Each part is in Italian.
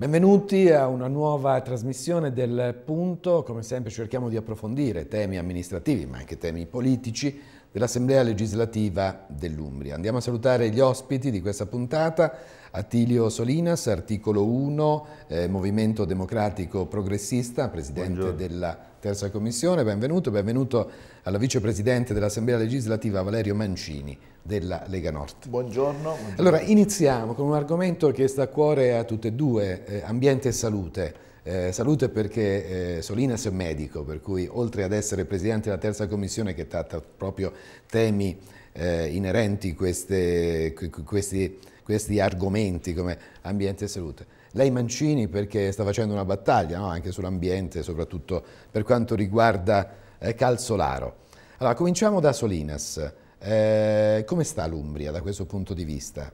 Benvenuti a una nuova trasmissione del punto, come sempre cerchiamo di approfondire temi amministrativi ma anche temi politici dell'Assemblea legislativa dell'Umbria. Andiamo a salutare gli ospiti di questa puntata, Attilio Solinas, articolo 1, eh, Movimento Democratico Progressista, Presidente Buongiorno. della Terza Commissione, benvenuto, benvenuto alla Vicepresidente dell'Assemblea Legislativa Valerio Mancini della Lega Nord. Buongiorno, buongiorno. Allora iniziamo con un argomento che sta a cuore a tutte e due, eh, ambiente e salute. Eh, salute perché eh, Solinas è medico, per cui oltre ad essere presidente della terza commissione che tratta proprio temi eh, inerenti a questi questi argomenti come ambiente e salute. Lei Mancini perché sta facendo una battaglia no? anche sull'ambiente, soprattutto per quanto riguarda eh, Calzolaro. Allora, cominciamo da Solinas. Eh, come sta l'Umbria da questo punto di vista?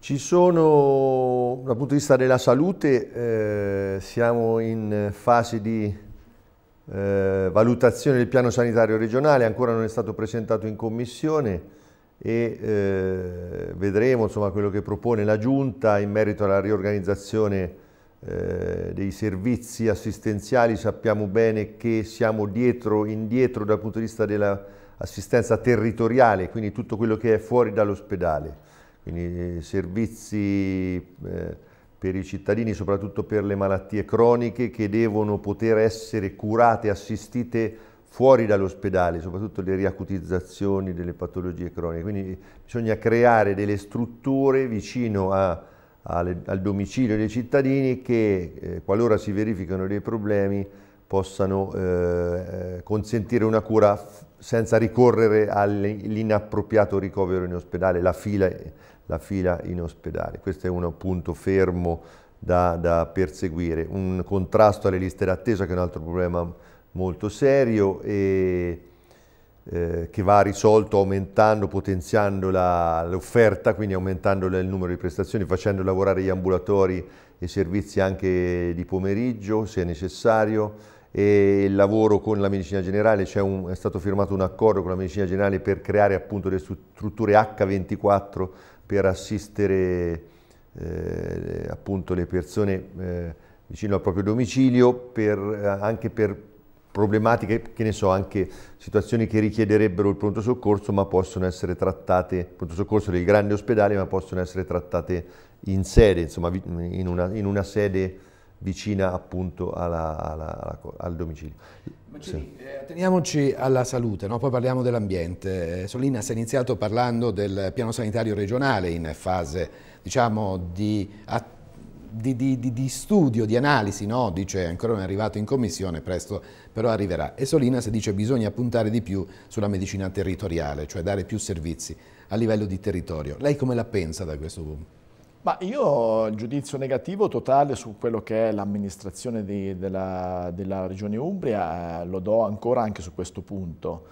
Ci sono, dal punto di vista della salute, eh, siamo in fase di eh, valutazione del piano sanitario regionale, ancora non è stato presentato in commissione, e eh, vedremo insomma, quello che propone la Giunta in merito alla riorganizzazione eh, dei servizi assistenziali. Sappiamo bene che siamo dietro, indietro dal punto di vista dell'assistenza territoriale, quindi tutto quello che è fuori dall'ospedale, quindi eh, servizi eh, per i cittadini, soprattutto per le malattie croniche che devono poter essere curate, assistite fuori dall'ospedale, soprattutto le riacutizzazioni delle patologie croniche. Quindi bisogna creare delle strutture vicino a, al, al domicilio dei cittadini che, eh, qualora si verificano dei problemi, possano eh, eh consentire una cura senza ricorrere all'inappropriato ricovero in ospedale, la fila, la fila, in ospedale. Questo è un punto fermo da, da perseguire. Un contrasto alle liste d'attesa che è un altro problema molto serio e eh, che va risolto aumentando, potenziando l'offerta, quindi aumentando il numero di prestazioni, facendo lavorare gli ambulatori e i servizi anche di pomeriggio se necessario e il lavoro con la medicina generale, un, è stato firmato un accordo con la medicina generale per creare appunto delle strutture H24 per assistere eh, appunto le persone eh, vicino al proprio domicilio, per, eh, anche per problematiche, che ne so, anche situazioni che richiederebbero il pronto soccorso, ma possono essere trattate, il pronto soccorso del grande ospedale, ma possono essere trattate in sede, insomma, in una, in una sede vicina appunto alla, alla, alla, al domicilio. Mancini, sì. Eh, teniamoci alla salute, no? poi parliamo dell'ambiente. Eh, Solina, si è iniziato parlando del piano sanitario regionale in fase diciamo, di attività di, di, di, studio, di analisi, no? dice ancora non è arrivato in commissione, presto però arriverà. E Solinas dice che bisogna puntare di più sulla medicina territoriale, cioè dare più servizi a livello di territorio. Lei come la pensa da questo punto? Ma io ho il giudizio negativo totale su quello che è l'amministrazione della, della regione Umbria, eh, lo do ancora anche su questo punto.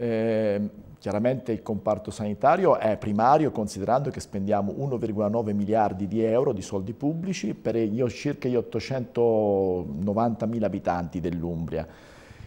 Eh, chiaramente il comparto sanitario è primario considerando che spendiamo 1,9 miliardi di euro di soldi pubblici per gli, circa gli 890 mila abitanti dell'Umbria.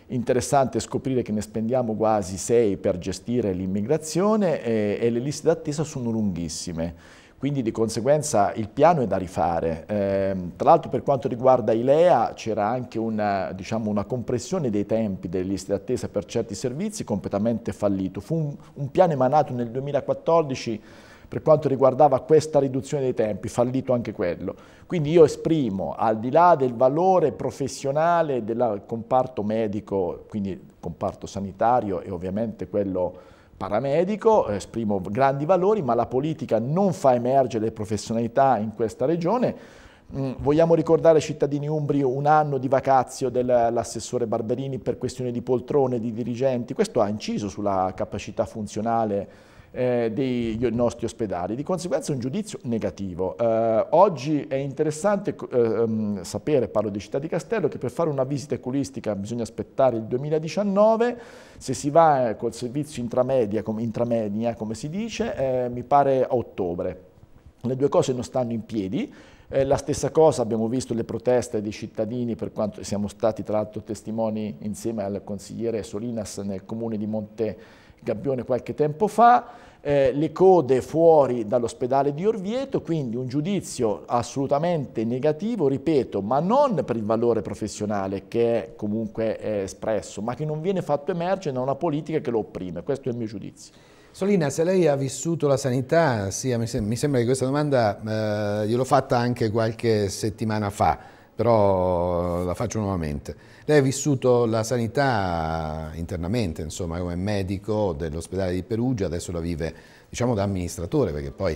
Interessante scoprire che ne spendiamo quasi 6 per gestire l'immigrazione e, eh, e le liste d'attesa sono lunghissime quindi di conseguenza il piano è da rifare. Eh, tra l'altro per quanto riguarda ILEA c'era anche una, diciamo, una, compressione dei tempi delle liste d'attesa per certi servizi completamente fallito. Fu un, un piano emanato nel 2014 per quanto riguardava questa riduzione dei tempi, fallito anche quello. Quindi io esprimo, al di là del valore professionale del comparto medico, quindi comparto sanitario e ovviamente quello paramedico, esprimo grandi valori, ma la politica non fa emergere le professionalità in questa regione. Mm, vogliamo ricordare ai cittadini umbri un anno di vacazio dell'assessore Barberini per questione di poltrone, di dirigenti, questo ha inciso sulla capacità funzionale eh, dei nostri ospedali. Di conseguenza è un giudizio negativo. Eh, oggi è interessante eh, ehm, sapere, parlo di Città di Castello, che per fare una visita oculistica bisogna aspettare il 2019, se si va eh, col servizio intramedia, com, intramedia come si dice, eh, mi pare a ottobre. Le due cose non stanno in piedi, eh, la stessa cosa abbiamo visto le proteste dei cittadini per quanto siamo stati tra l'altro testimoni insieme al consigliere Solinas nel comune di Monte Gabbione qualche tempo fa, eh, le code fuori dall'ospedale di Orvieto, quindi un giudizio assolutamente negativo, ripeto, ma non per il valore professionale che è comunque è espresso, ma che non viene fatto emergere da una politica che lo opprime. Questo è il mio giudizio. Solina, se lei ha vissuto la sanità, sia, mi, sembra che questa domanda eh, gliel'ho fatta anche qualche settimana fa, però la faccio nuovamente. Lei ha vissuto la sanità internamente, insomma, come medico dell'ospedale di Perugia, adesso la vive, diciamo, da amministratore, perché poi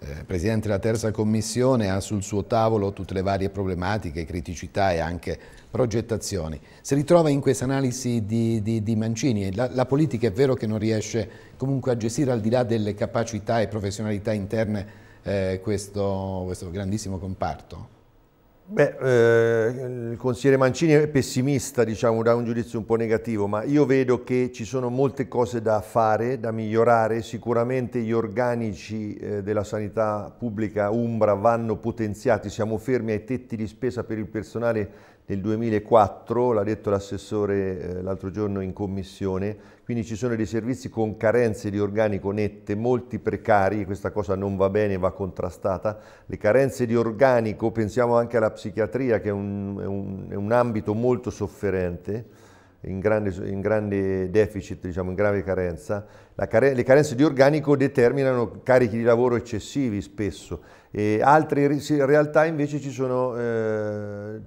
eh, Presidente della terza commissione ha sul suo tavolo tutte le varie problematiche, criticità e anche progettazioni. Si ritrova in questa analisi di, di, di Mancini, la, la, politica è vero che non riesce comunque a gestire al di là delle capacità e professionalità interne eh, questo, questo grandissimo comparto? Beh, eh, il consigliere Mancini è pessimista, diciamo, dà un giudizio un po' negativo, ma io vedo che ci sono molte cose da fare, da migliorare. Sicuramente gli organici eh, della sanità pubblica Umbra vanno potenziati, siamo fermi ai tetti di spesa per il personale del 2004, l'ha detto l'assessore eh, l'altro giorno in commissione, quindi ci sono dei servizi con carenze di organico nette, molti precari, questa cosa non va bene, va contrastata. Le carenze di organico, pensiamo anche alla psichiatria che è un, è un, è un ambito molto sofferente, in grande, in grande deficit, diciamo, in grave carenza. Care, le carenze di organico determinano carichi di lavoro eccessivi spesso e altre realtà invece ci sono, eh,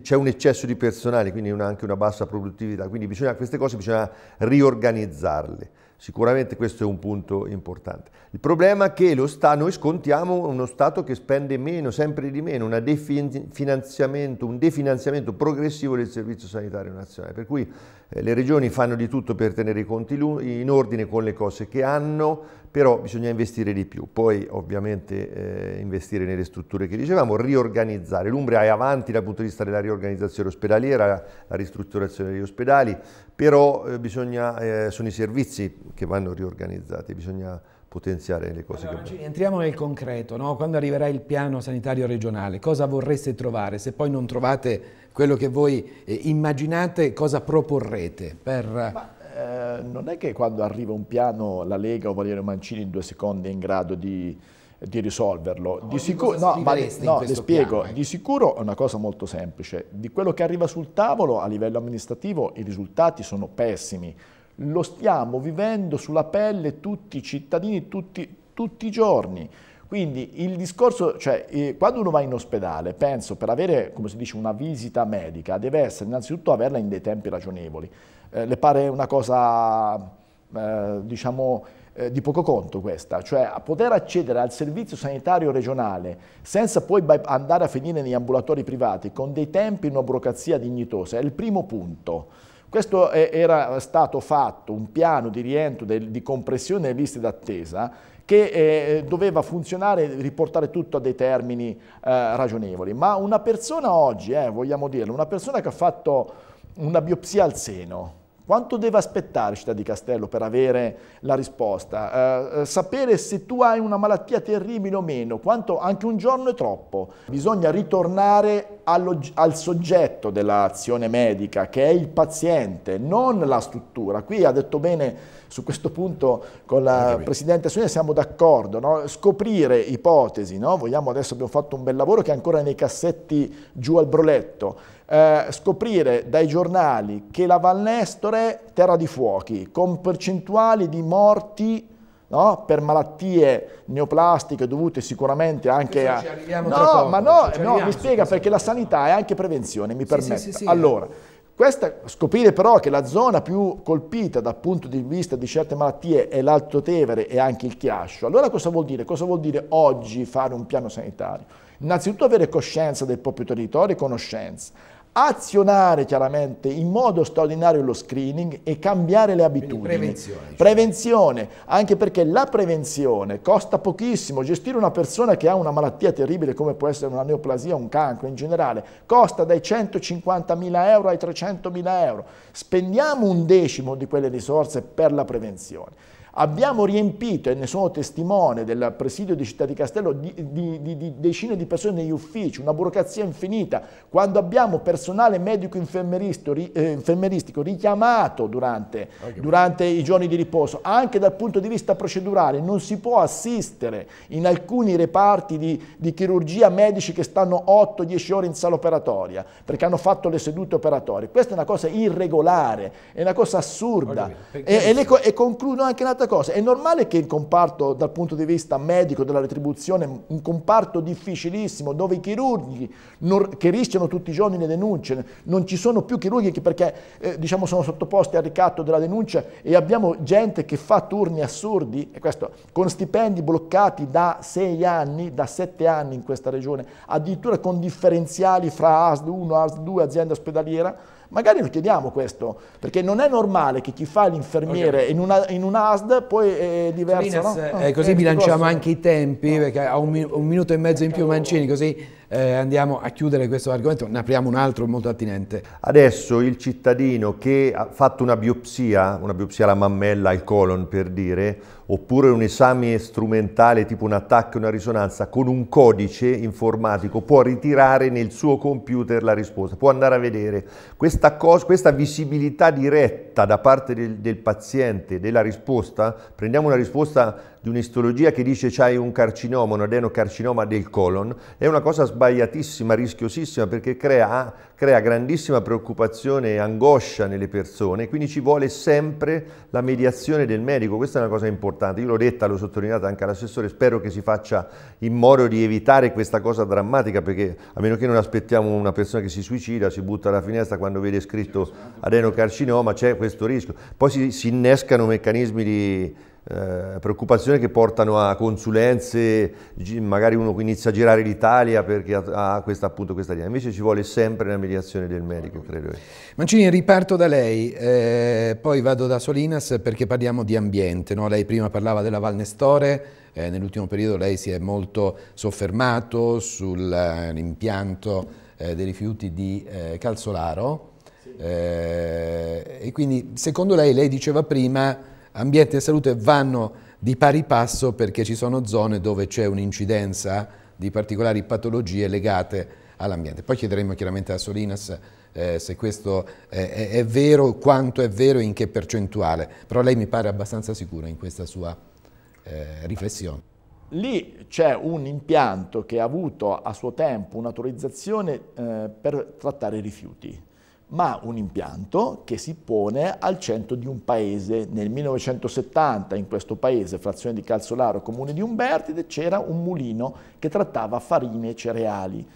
c'è un eccesso di personale, quindi una, anche una bassa produttività, quindi bisogna, queste cose bisogna riorganizzarle. Sicuramente questo è un punto importante. Il problema è che sta, noi scontiamo uno Stato che spende meno, sempre di meno, definanziamento, un definanziamento progressivo del Servizio Sanitario Nazionale, per cui eh, le regioni fanno di tutto per tenere i conti in ordine con le cose che hanno, però bisogna investire di più, poi ovviamente eh, investire nelle strutture che dicevamo, riorganizzare. L'Umbria è avanti dal punto di vista della riorganizzazione ospedaliera, la, ristrutturazione degli ospedali, però eh, bisogna, eh, sono i servizi che vanno riorganizzati, bisogna potenziare le cose allora, che Entriamo nel concreto, no? quando arriverà il piano sanitario regionale, cosa vorreste trovare? Se poi non trovate quello che voi eh, immaginate, cosa proporrete per... Ma eh, non è che quando arriva un piano la Lega o Valerio Mancini in due secondi è in grado di, di risolverlo. No, di, sicuro, no, ma, no, spiego, piano, eh. di sicuro è una cosa molto semplice. Di quello che arriva sul tavolo a livello amministrativo i risultati sono pessimi. Lo stiamo vivendo sulla pelle tutti i cittadini, tutti, tutti i giorni. Quindi il discorso, cioè eh, quando uno va in ospedale, penso per avere, come si dice, una visita medica, deve essere innanzitutto averla in dei tempi ragionevoli. Eh, le pare una cosa, eh, diciamo, eh, di poco conto questa, cioè poter accedere al servizio sanitario regionale senza poi andare a finire negli ambulatori privati con dei tempi in una burocrazia dignitosa è il primo punto. Questo è, era stato fatto un piano di rientro del, di compressione delle liste d'attesa che eh, doveva funzionare, e riportare tutto a dei termini eh, ragionevoli. Ma una persona oggi, eh, vogliamo dirlo, una persona che ha fatto una biopsia al seno, quanto deve aspettare Città di Castello per avere la risposta? Eh, eh, sapere se tu hai una malattia terribile o meno, quanto anche un giorno è troppo. Bisogna ritornare al soggetto dell'azione medica, che è il paziente, non la struttura. Qui ha detto bene su questo punto con la Presidente Sonia siamo d'accordo, no? scoprire ipotesi, no? Vogliamo, adesso abbiamo fatto un bel lavoro che è ancora nei cassetti giù al broletto, eh, scoprire dai giornali che la Valnestore è terra di fuochi, con percentuali di morti No? per malattie neoplastiche dovute sicuramente anche a... no, ma no, no mi spiega perché la sanità è anche prevenzione, mi sì, permetta. Sì, sì, allora, questa, scoprire però che la zona più colpita dal punto di vista di certe malattie è l'Alto Tevere e anche il Chiascio, allora cosa vuol dire? Cosa vuol dire oggi fare un piano sanitario? Innanzitutto avere coscienza del proprio territorio e conoscenza azionare chiaramente in modo straordinario lo screening e cambiare le abitudini. Quindi prevenzione. Cioè. Prevenzione, anche perché la prevenzione costa pochissimo. Gestire una persona che ha una malattia terribile come può essere una neoplasia o un cancro in generale costa dai 150.000 euro ai 300.000 euro. Spendiamo un decimo di quelle risorse per la prevenzione. Abbiamo riempito, e ne sono testimone, del presidio di Città di Castello di, di, di, di decine di persone negli uffici, una burocrazia infinita, quando abbiamo personale medico ri, eh, richiamato durante, durante i giorni di riposo, anche dal punto di vista procedurale, non si può assistere in alcuni reparti di, di chirurgia medici che stanno 8-10 ore in sala operatoria perché hanno fatto le sedute operatorie. Questa è una cosa irregolare, è una cosa assurda. E, e, le, e concludo anche un'altra Quarta cosa, è normale che il comparto dal punto di vista medico della retribuzione, un comparto difficilissimo dove i chirurghi non, che rischiano tutti i giorni le denunce, non ci sono più chirurghi che perché eh, diciamo sono sottoposti al ricatto della denuncia e abbiamo gente che fa turni assurdi, e questo, con stipendi bloccati da sei anni, da sette anni in questa regione, addirittura con differenziali fra ASD 1, ASD 2, azienda ospedaliera, Magari lo chiediamo questo, perché non è normale che chi fa l'infermiere okay. in, una, in un ASD poi eh, è diverso. Salinas, no? eh, ah. eh così eh, bilanciamo anche i tempi, no. perché ha un, un, minuto e mezzo in più Mancini, così eh, andiamo a chiudere questo argomento, ne apriamo un altro molto attinente. Adesso il cittadino che ha fatto una biopsia, una biopsia alla mammella, al colon per dire, oppure un esame strumentale tipo un attacco una risonanza, con un codice informatico può ritirare nel suo computer la risposta, può andare a vedere. Questa, cosa, questa visibilità diretta da parte del, del paziente della risposta, prendiamo una risposta di un'istologia che dice c'hai un carcinoma, un adenocarcinoma del colon, è una cosa sbagliatissima, rischiosissima, perché crea, crea grandissima preoccupazione e angoscia nelle persone, quindi ci vuole sempre la mediazione del medico, questa è una cosa importante, io l'ho detta, l'ho sottolineata anche all'assessore, spero che si faccia in modo di evitare questa cosa drammatica, perché a meno che non aspettiamo una persona che si suicida, si butta alla finestra quando vede scritto adenocarcinoma, c'è questo rischio, poi si, si innescano meccanismi di eh, preoccupazioni che portano a consulenze, magari uno inizia a girare l'Italia perché ha, questa appunto questa linea, invece ci vuole sempre la mediazione del medico, credo. Mancini, riparto da lei, eh, poi vado da Solinas perché parliamo di ambiente, no? lei prima parlava della Val Nestore, eh, nell'ultimo periodo lei si è molto soffermato sull'impianto eh, dei rifiuti di eh, Calzolaro sì. e quindi secondo lei, lei diceva prima ambiente e salute vanno di pari passo perché ci sono zone dove c'è un'incidenza di particolari patologie legate all'ambiente. Poi chiederemo chiaramente a Solinas eh, se questo è, è, vero, quanto è vero e in che percentuale, però lei mi pare abbastanza sicura in questa sua eh, riflessione. Lì c'è un impianto che ha avuto a suo tempo un'autorizzazione eh, per trattare i rifiuti ma un impianto che si pone al centro di un paese. Nel 1970 in questo paese, frazione di Calzolaro, comune di Umbertide, c'era un mulino che trattava farine e cereali.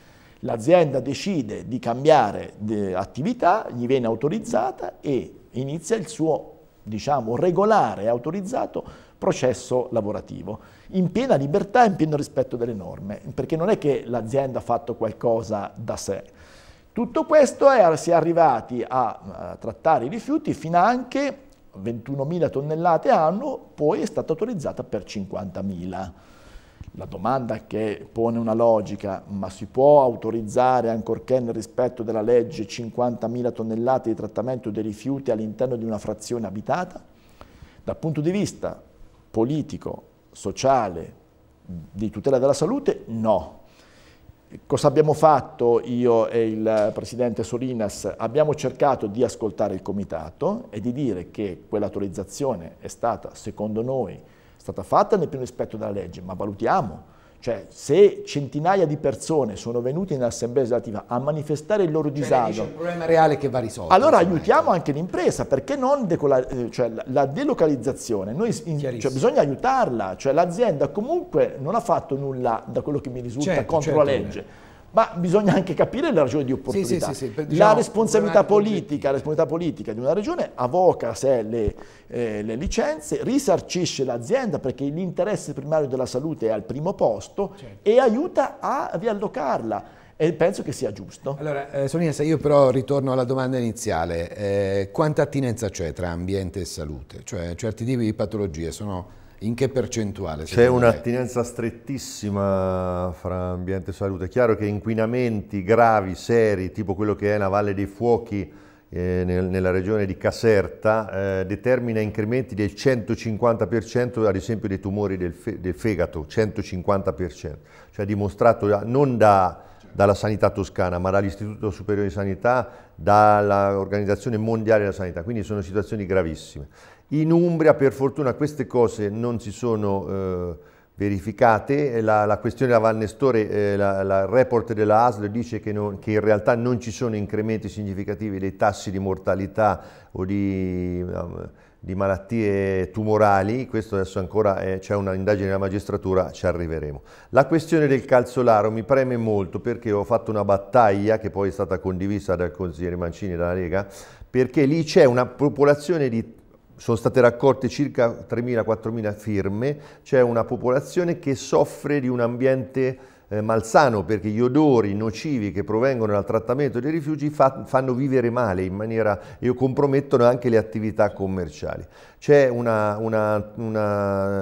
L'azienda decide di cambiare eh, attività, gli viene autorizzata e inizia il suo diciamo, regolare e autorizzato processo lavorativo, in piena libertà e in pieno rispetto delle norme, perché non è che l'azienda ha fatto qualcosa da sé tutto questo è, si è arrivati a, a trattare i rifiuti fino anche 21.000 tonnellate all'anno, poi è stata autorizzata per 50.000. La domanda che pone una logica, ma si può autorizzare ancorché nel rispetto della legge 50.000 tonnellate di trattamento dei rifiuti all'interno di una frazione abitata? Dal punto di vista politico, sociale, di tutela della salute, no Cosa abbiamo fatto io e il Presidente Solinas? Abbiamo cercato di ascoltare il Comitato e di dire che quell'autorizzazione è stata, secondo noi, stata fatta nel pieno rispetto della legge, ma valutiamo cioè, se centinaia di persone sono venute in assemblea legislativa a manifestare il loro cioè, disagio... Cioè, un problema reale che va risolto. Allora aiutiamo ecco. anche l'impresa, perché non cioè, la delocalizzazione, noi, cioè, bisogna aiutarla, cioè l'azienda comunque non ha fatto nulla da quello che mi risulta certo, contro certo. la legge ma bisogna anche capire la ragione di opportunità. Sì, sì, sì, diciamo, la responsabilità politica, responsabilità politica, di una regione avoca a sé le, eh, le licenze, risarcisce l'azienda perché l'interesse primario della salute è al primo posto certo. e aiuta a riallocarla e penso che sia giusto. Allora, eh, Sonia, se io però ritorno alla domanda iniziale, eh, quanta attinenza c'è tra ambiente e salute? Cioè certi tipi di patologie sono in che percentuale? C'è un'attinenza strettissima fra ambiente e salute. È chiaro che inquinamenti gravi, seri, tipo quello che è la Valle dei Fuochi eh, nel, nella regione di Caserta, eh, determina incrementi del 150% ad esempio dei tumori del, fe del fegato, 150%. Cioè dimostrato da, non da dalla sanità toscana, ma dall'Istituto Superiore di Sanità, dall'Organizzazione Mondiale della Sanità, quindi sono situazioni gravissime. In Umbria per fortuna queste cose non si sono eh, verificate, la, la, questione della Valnestore, eh, il report della ASL dice che, non, che, in realtà non ci sono incrementi significativi dei tassi di mortalità o di, um, di malattie tumorali, questo adesso ancora eh, c'è un'indagine della magistratura, ci arriveremo. La questione del calzolaro mi preme molto perché ho fatto una battaglia che poi è stata condivisa dal consigliere Mancini e dalla Lega, perché lì c'è una popolazione di sono state raccolte circa 3.000-4.000 firme, c'è una popolazione che soffre di un ambiente eh, malsano perché gli odori nocivi che provengono dal trattamento dei rifiuti fa, fanno vivere male in maniera, e compromettono anche le attività commerciali. C'è un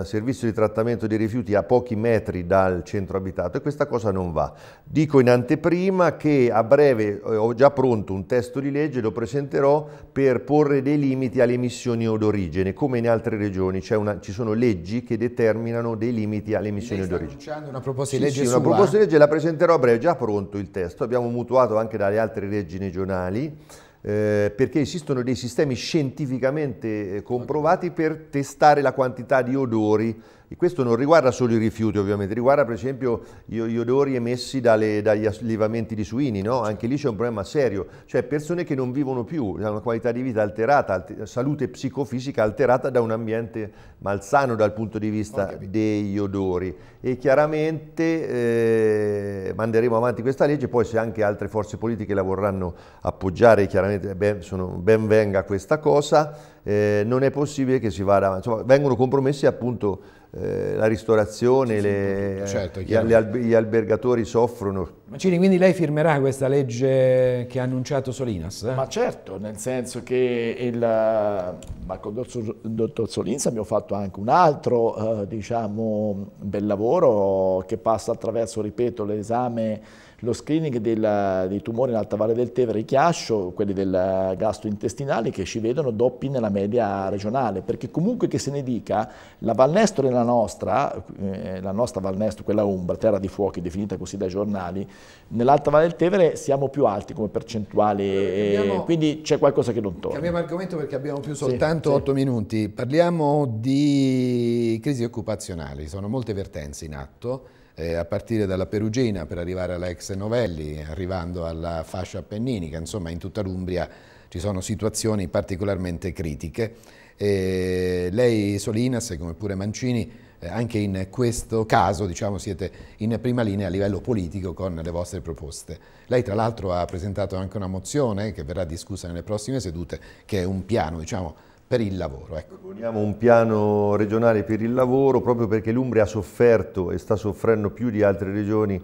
servizio di trattamento dei rifiuti a pochi metri dal centro abitato e questa cosa non va. Dico in anteprima che a breve eh, ho già pronto un testo di legge, lo presenterò per porre dei limiti alle emissioni odorigene, come in altre regioni una, ci sono leggi che determinano dei limiti alle emissioni odorigene. Lei una proposta di legge sì, sì, sua. una proposta di legge la presenterò a breve, è già pronto il testo, abbiamo mutuato anche dalle altre leggi regionali eh, perché esistono dei sistemi scientificamente eh, comprovati per testare la quantità di odori e questo non riguarda solo i rifiuti ovviamente, riguarda per esempio gli, odori emessi dalle, dagli allevamenti di suini, no? anche lì c'è un problema serio, cioè persone che non vivono più, hanno una qualità di vita alterata, alter salute psicofisica alterata da un ambiente malsano dal punto di vista degli odori e chiaramente eh, manderemo avanti questa legge, poi se anche altre forze politiche la vorranno appoggiare chiaramente eh, ben, sono, ben venga questa cosa, eh, non è possibile che si vada avanti, insomma vengono compromessi appunto eh, la ristorazione, le, certo, certo albe, gli albergatori soffrono. Mancini, quindi lei firmerà questa legge che ha annunciato Solinas? Eh? Ma certo, nel senso che il, ma con il dottor Solinas abbiamo fatto anche un altro eh, diciamo, bel lavoro che passa attraverso, ripeto, l'esame lo screening del, dei tumori nell'Alta Valle del Tevere i Chiascio, quelli del eh, gastrointestinale, che ci vedono doppi nella media regionale, perché comunque che se ne dica, la Valnestro è la nostra, eh, la nostra Valnestro, quella Umbra, terra di fuochi definita così dai giornali, nell'Alta Valle del Tevere siamo più alti come percentuale, eh, quindi c'è qualcosa che non torna. Cambiamo argomento perché abbiamo più soltanto sì, 8 sì. minuti, parliamo di crisi occupazionali, sono molte vertenze in atto, eh, a partire dalla Perugina per arrivare alla ex Novelli, arrivando alla fascia appenninica, insomma in tutta l'Umbria ci sono situazioni particolarmente critiche. E eh, lei Solinas, come pure Mancini, eh, anche in questo caso diciamo, siete in prima linea a livello politico con le vostre proposte. Lei tra l'altro ha presentato anche una mozione che verrà discussa nelle prossime sedute, che è un piano diciamo, per il lavoro. Ecco. Proponiamo un piano regionale per il lavoro proprio perché l'Umbria ha sofferto e sta soffrendo più di altre regioni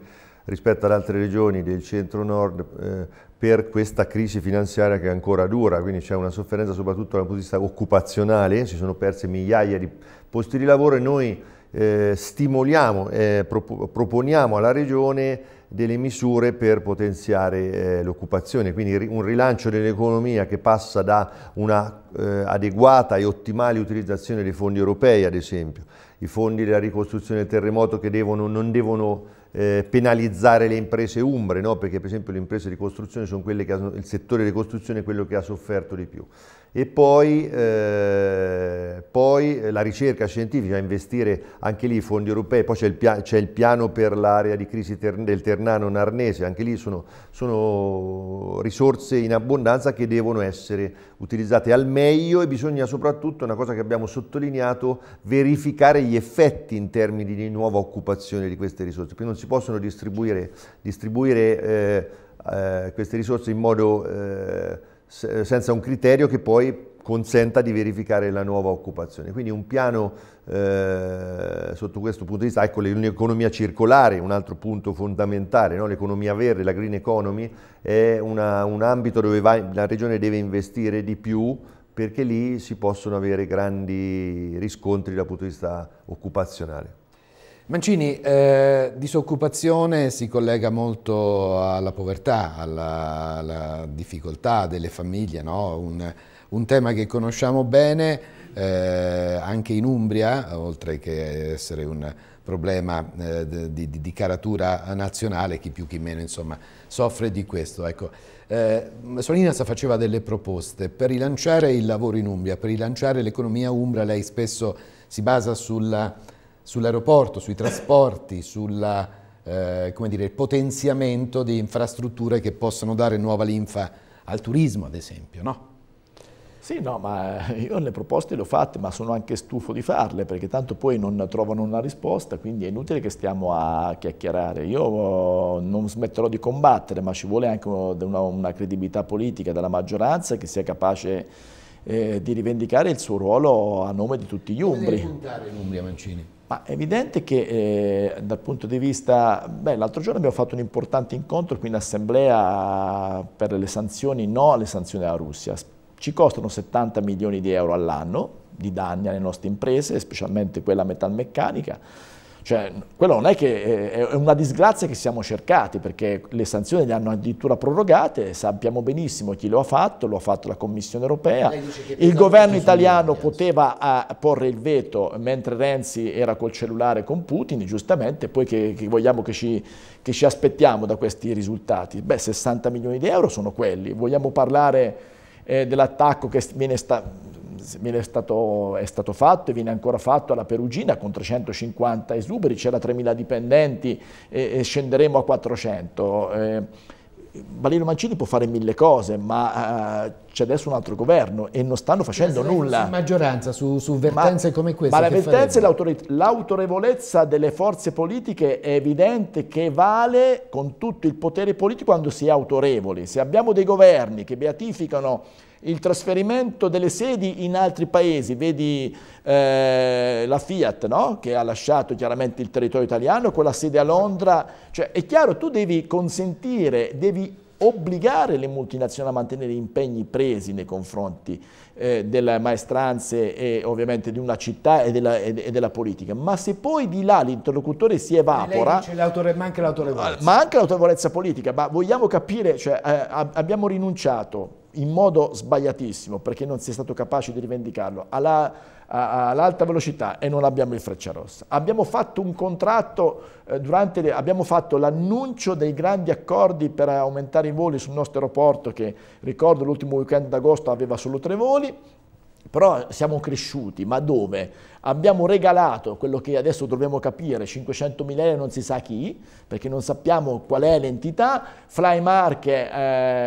rispetto ad altre regioni del centro-nord eh, per questa crisi finanziaria che ancora dura, quindi c'è una sofferenza soprattutto dal punto di vista occupazionale, si sono perse migliaia di posti di lavoro e noi eh, stimoliamo, eh, proponiamo alla regione delle misure per potenziare eh, l'occupazione, quindi un rilancio dell'economia che passa da una eh, adeguata e ottimale utilizzazione dei fondi europei, ad esempio, i fondi della ricostruzione del terremoto che devono, non devono eh, penalizzare le imprese umbre, no? perché per esempio le imprese di costruzione sono quelle che hanno, il settore di costruzione è quello che ha sofferto di più. E poi, eh, poi eh, la ricerca scientifica, investire anche lì i fondi europei, poi c'è il, pia il, piano per l'area di crisi ter del Ternano-Narnese, anche lì sono, sono risorse in abbondanza che devono essere utilizzate al meglio e bisogna soprattutto, una cosa che abbiamo sottolineato, verificare gli effetti in termini di nuova occupazione di queste risorse, perché non si possono distribuire, distribuire eh, eh, queste risorse in modo eh, se, senza un criterio che poi consenta di verificare la nuova occupazione. Quindi un piano eh, sotto questo punto di vista, ecco l'economia circolare, un altro punto fondamentale, no? l'economia verde, la green economy, è una, un ambito dove va, la regione deve investire di più perché lì si possono avere grandi riscontri dal punto di vista occupazionale. Mancini, eh, disoccupazione si collega molto alla povertà, alla, alla difficoltà delle famiglie, no? un, un, tema che conosciamo bene eh, anche in Umbria, oltre che essere un problema eh, di, di, di, caratura nazionale, chi più chi meno insomma, soffre di questo. Ecco. Eh, Solinas faceva delle proposte per rilanciare il lavoro in Umbria, per rilanciare l'economia umbra, lei spesso si basa sulla sull'aeroporto, sui trasporti, sul eh, potenziamento di infrastrutture che possano dare nuova linfa al turismo, ad esempio, no? Sì, no, ma io le proposte le ho fatte, ma sono anche stufo di farle, perché tanto poi non trovano una risposta, quindi è inutile che stiamo a chiacchierare. Io oh, non smetterò di combattere, ma ci vuole anche una, una credibilità politica della maggioranza che sia capace eh, di rivendicare il suo ruolo a nome di tutti gli umbri. Come puntare l'Umbria, Mancini? Ma è evidente che eh, dal punto di vista, beh l'altro giorno abbiamo fatto un importante incontro qui in assemblea per le sanzioni, no alle sanzioni alla Russia. Ci costano 70 milioni di euro all'anno di danni alle nostre imprese, specialmente quella metalmeccanica cioè, quello non è che eh, è una disgrazia che siamo cercati perché le sanzioni le hanno addirittura prorogate, sappiamo benissimo chi lo ha fatto, lo ha fatto la Commissione europea. Il governo italiano poteva eh, porre il veto mentre Renzi era col cellulare con Putin, giustamente, poi che, che vogliamo che ci, che ci aspettiamo da questi risultati? Beh, 60 milioni di euro sono quelli, vogliamo parlare eh, dell'attacco che viene sta, è stato, è stato, fatto e viene ancora fatto alla Perugina con 350 esuberi, c'era 3.000 dipendenti e, e, scenderemo a 400. Eh, Balino Mancini può fare mille cose, ma uh, c'è adesso un altro governo e non stanno facendo nulla. In maggioranza su, su vertenze ma, come questa. Ma la vertenza e l'autorevolezza delle forze politiche è evidente che vale con tutto il potere politico quando si è autorevoli. Se abbiamo dei governi che beatificano il trasferimento delle sedi in altri paesi, vedi eh, la Fiat no? che ha lasciato chiaramente il territorio italiano con la sede a Londra, cioè è chiaro tu devi consentire, devi obbligare le multinazionali a mantenere gli impegni presi nei confronti eh, delle maestranze e ovviamente di una città e della, e della, politica, ma se poi di là l'interlocutore si evapora... C'è ma anche l'autorevolezza. Ma anche l'autorevolezza politica, ma vogliamo capire, cioè, eh, abbiamo rinunciato in modo sbagliatissimo perché non si è stato capace di rivendicarlo all'alta velocità e non abbiamo il freccia rossa. Abbiamo fatto un contratto, eh, le, abbiamo fatto l'annuncio dei grandi accordi per aumentare i voli sul nostro aeroporto che ricordo l'ultimo weekend d'agosto aveva solo tre voli però siamo cresciuti, ma dove? Abbiamo regalato quello che adesso dobbiamo capire, 500 mila non si sa chi, perché non sappiamo qual è l'entità, Flymark Marche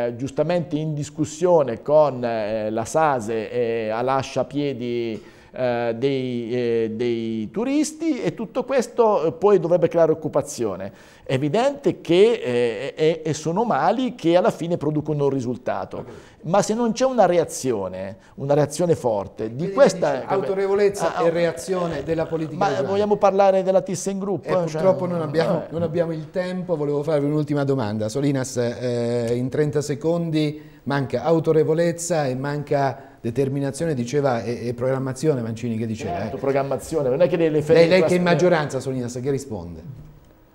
eh, giustamente in discussione con eh, la Sase e Alascia Piedi eh, dei, eh, dei, turisti e tutto questo eh, poi dovrebbe creare occupazione. È evidente che eh, è, è, sono mali che alla fine producono un risultato, ma se non c'è una reazione, una reazione forte, Quindi di questa... Dice, ecco, autorevolezza ah, ah, e reazione della politica. Ma regionale. vogliamo parlare della ThyssenKrupp? Eh, cioè, purtroppo non, abbiamo, non, abbiamo, il tempo, volevo farvi un'ultima domanda. Solinas, eh, in 30 secondi manca autorevolezza e manca determinazione diceva e, e programmazione Mancini che diceva. Certo, eh. programmazione, non è che le, le Lei, lei che è in maggioranza Solinas che risponde?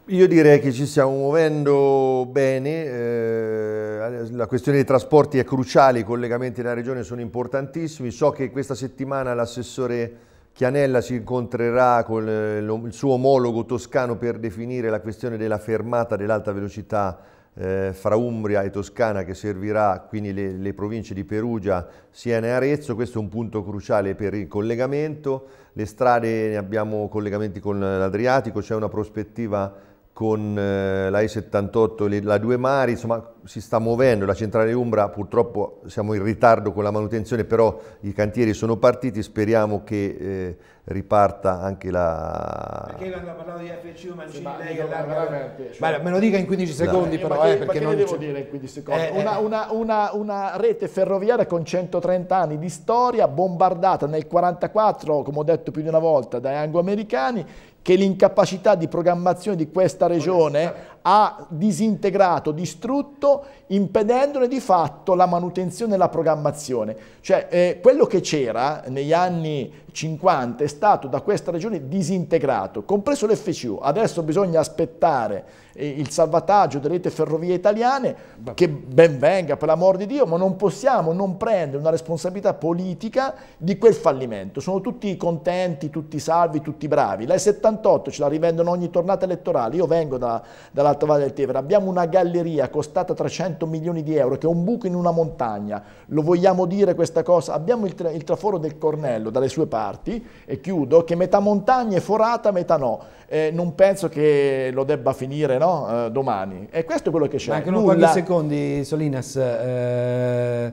Io direi che ci stiamo muovendo bene, eh, la questione dei trasporti è cruciale, i collegamenti nella regione sono importantissimi, so che questa settimana l'assessore Chianella si incontrerà con eh, il suo omologo toscano per definire la questione della fermata dell'alta velocità eh, fra Umbria e Toscana che servirà quindi le, le, province di Perugia, Siena e Arezzo, questo è un punto cruciale per il collegamento, le strade ne abbiamo collegamenti con l'Adriatico, c'è una prospettiva con eh, la E78 la Due Mari, insomma si sta muovendo, la centrale Umbra purtroppo siamo in ritardo con la manutenzione, però i cantieri sono partiti, speriamo che eh, riparta anche la... Perché quando ha parlato di FCU Mancini ma lei che larga... Ma me lo dica in 15 secondi no. Eh, però, eh, che, perché non devo dire in 15 secondi? Eh, una, eh. una, una, una, rete ferroviaria con 130 anni di storia, bombardata nel 1944, come ho detto più di una volta, dai angloamericani, che l'incapacità di programmazione di questa regione ha disintegrato, distrutto, impedendone di fatto la manutenzione e la programmazione. Cioè eh, quello che c'era negli anni 50 è stato da questa regione disintegrato, compreso l'FCU. Adesso bisogna aspettare eh, il salvataggio delle rete ferrovie italiane, che ben venga per l'amor di Dio, ma non possiamo non prendere una responsabilità politica di quel fallimento. Sono tutti contenti, tutti salvi, tutti bravi. La 78 ce la rivendono ogni tornata elettorale. Io vengo da, dalla dell'Alto Valle del Tevere, abbiamo una galleria costata 300 milioni di euro che è un buco in una montagna, lo vogliamo dire questa cosa? Abbiamo il, tra il traforo del Cornello dalle sue parti, e chiudo, che metà montagna è forata, metà no. Eh, non penso che lo debba finire no? eh, domani. E questo è quello che c'è. Mancano Nulla... pochi secondi, Solinas. Eh...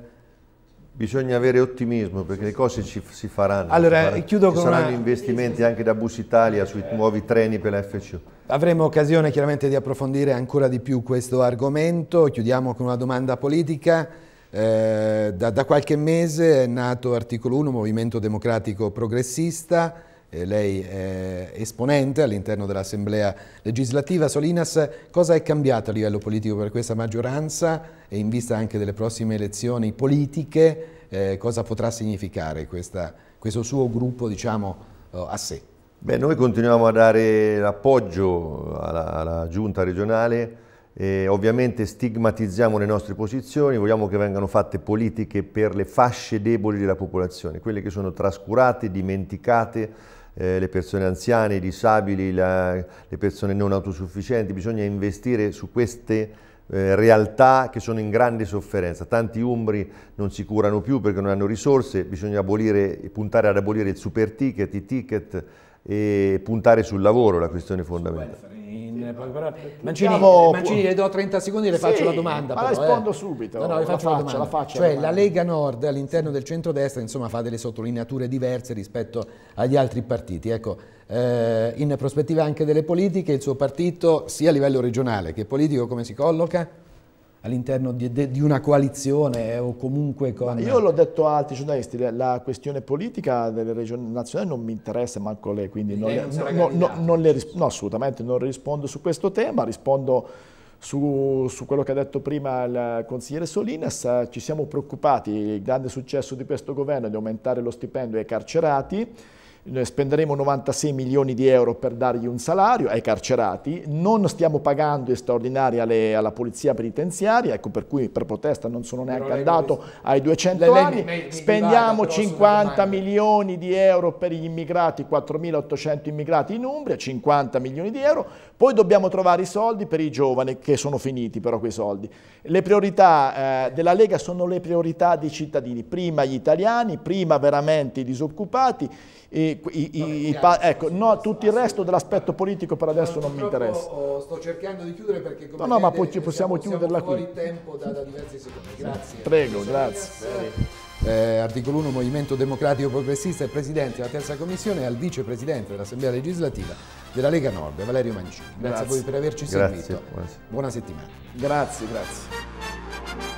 Bisogna avere ottimismo perché le cose ci, si faranno. Allora, si faranno. chiudo ci con saranno una... investimenti anche da Bus Italia sui nuovi treni per la FCU. Avremo occasione chiaramente di approfondire ancora di più questo argomento. Chiudiamo con una domanda politica. Eh, da, da qualche mese è nato Articolo 1, Movimento Democratico Progressista eh, lei è esponente all'interno dell'Assemblea legislativa. Solinas, cosa è cambiato a livello politico per questa maggioranza e in vista anche delle prossime elezioni politiche, eh, cosa potrà significare questa, questo suo gruppo diciamo, eh, a sé? Beh, noi continuiamo a dare l'appoggio alla, alla giunta regionale e ovviamente stigmatizziamo le nostre posizioni, vogliamo che vengano fatte politiche per le fasce deboli della popolazione, quelle che sono trascurate, dimenticate, eh, le persone anziane, i disabili, la, le persone non autosufficienti, bisogna investire su queste eh, realtà che sono in grande sofferenza. Tanti umbri non si curano più perché non hanno risorse, bisogna abolire, puntare ad abolire il super ticket, i ticket e puntare sul lavoro, la questione fondamentale nelle poche parole. Mancini, Mancini, le do 30 secondi e le sì, faccio la domanda. Ma però, eh. rispondo eh. subito. No, no, le faccio la, faccia, la, faccia, cioè, la, la Lega Nord all'interno del centrodestra insomma, fa delle sottolineature diverse rispetto agli altri partiti. Ecco, eh, in prospettiva anche delle politiche, il suo partito sia a livello regionale che politico come si colloca? all'interno di, di, una coalizione o comunque con... io l'ho detto a altri giornalisti, la questione politica delle regioni nazionali non mi interessa manco lei, quindi non, lei le, non, no, non le no, assolutamente non rispondo su questo tema, rispondo su, su, quello che ha detto prima il consigliere Solinas, ci siamo preoccupati, il grande successo di questo governo è di aumentare lo stipendio ai carcerati, eh, spenderemo 96 milioni di euro per dargli un salario ai carcerati, non stiamo pagando straordinari alle, alla polizia penitenziaria, ecco per cui per protesta non sono neanche Però andato lei, ai 200 lei, anni, lei, spendiamo 50 milioni di euro per gli immigrati, 4.800 immigrati in Umbria, 50 milioni di euro, poi dobbiamo trovare i soldi per i giovani che sono finiti però quei soldi. Le priorità eh, della Lega sono le priorità dei cittadini, prima gli italiani, prima veramente i disoccupati, i, i, i, ecco, no, tutto il resto dell'aspetto politico per adesso non mi interessa. Oh, sto cercando di chiudere perché come No, no, ma poi ci possiamo chiuderla qui. tempo da, da diversi secondi. Grazie. Prego, grazie. Eh, articolo 1 Movimento Democratico Progressista e Presidente della Terza Commissione e al Vicepresidente dell'Assemblea Legislativa della Lega Nord, Valerio Mancini. Grazie, grazie. a voi per averci grazie. Buona settimana. Grazie, grazie.